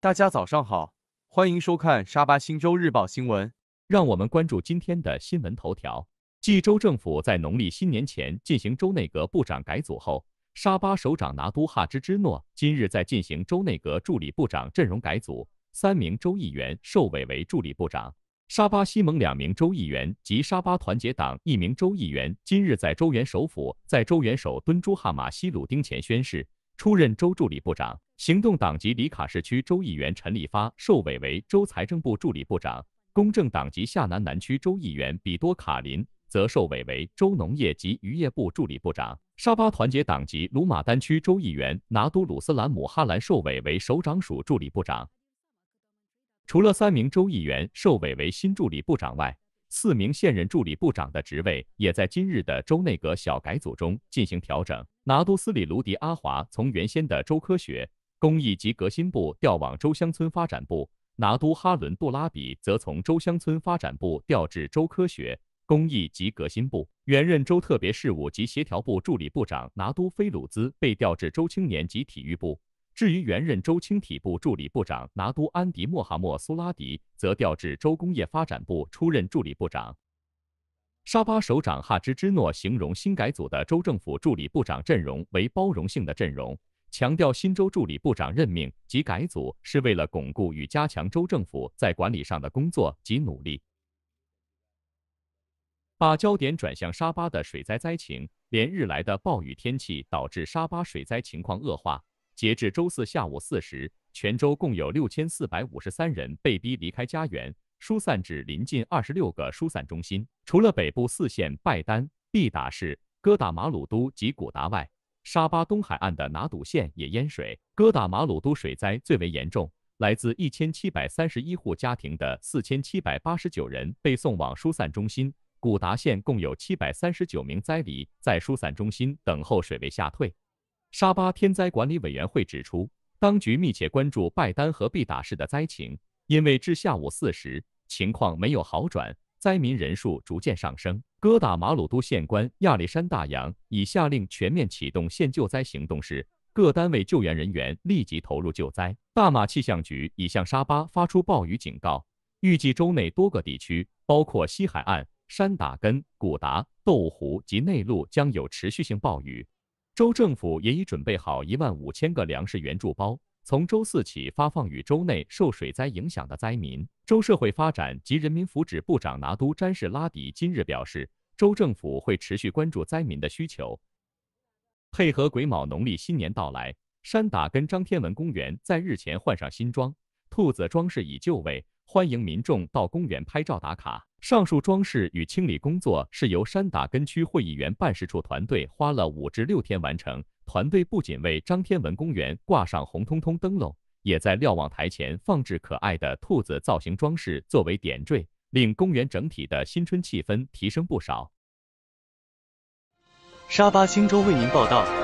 大家早上好，欢迎收看沙巴新州日报新闻。让我们关注今天的新闻头条。继州政府在农历新年前进行州内阁部长改组后，沙巴首长拿督哈芝芝诺今日在进行州内阁助理部长阵容改组，三名州议员受委为助理部长。沙巴西盟两名州议员及沙巴团结党一名州议员今日在州元首府在州元首敦朱哈马西鲁丁前宣誓，出任州助理部长。行动党籍里卡市区州议员陈立发受委为州财政部助理部长，公正党籍下南南区州议员比多卡林则受委为州农业及渔业部助理部长。沙巴团结党籍鲁马丹区州议员拿都鲁斯兰姆哈兰受委为首长署助理部长。除了三名州议员受委为新助理部长外，四名现任助理部长的职位也在今日的州内阁小改组中进行调整。拿都斯里卢迪阿华从原先的州科学工艺及革新部调往州乡村发展部，拿督哈伦杜拉比则从州乡村发展部调至州科学、工艺及革新部。原任州特别事务及协调部助理部长拿督菲鲁兹被调至州青年及体育部。至于原任州青体部助理部长拿督安迪莫哈默·苏拉迪，则调至州工业发展部出任助理部长。沙巴首长哈芝芝诺形容新改组的州政府助理部长阵容为包容性的阵容。强调新州助理部长任命及改组是为了巩固与加强州政府在管理上的工作及努力。把焦点转向沙巴的水灾灾情，连日来的暴雨天气导致沙巴水灾情况恶化。截至周四下午四时，全州共有六千四百五十三人被逼离开家园，疏散至临近二十六个疏散中心。除了北部四县拜丹、毕达市、哥打马鲁都及古达外，沙巴东海岸的拿笃县也淹水，哥打马鲁都水灾最为严重。来自一千七百三十一户家庭的四千七百八十九人被送往疏散中心。古达县共有七百三十九名灾民在疏散中心等候水位下退。沙巴天灾管理委员会指出，当局密切关注拜丹和毕达市的灾情，因为至下午四时情况没有好转。灾民人数逐渐上升。哥打马鲁都县官亚历山大杨已下令全面启动县救灾行动时，各单位救援人员立即投入救灾。大马气象局已向沙巴发出暴雨警告，预计州内多个地区，包括西海岸、山打根、古达、斗湖及内陆将有持续性暴雨。州政府也已准备好一万五千个粮食援助包。从周四起发放与州内受水灾影响的灾民。州社会发展及人民福祉部长拿督詹士拉迪今日表示，州政府会持续关注灾民的需求。配合癸卯农历新年到来，山打根张天文公园在日前换上新装，兔子装饰已就位，欢迎民众到公园拍照打卡。上述装饰与清理工作是由山打根区会议员办事处团队花了五至六天完成。团队不仅为张天文公园挂上红彤彤灯笼，也在瞭望台前放置可爱的兔子造型装饰作为点缀，令公园整体的新春气氛提升不少。沙巴星洲为您报道。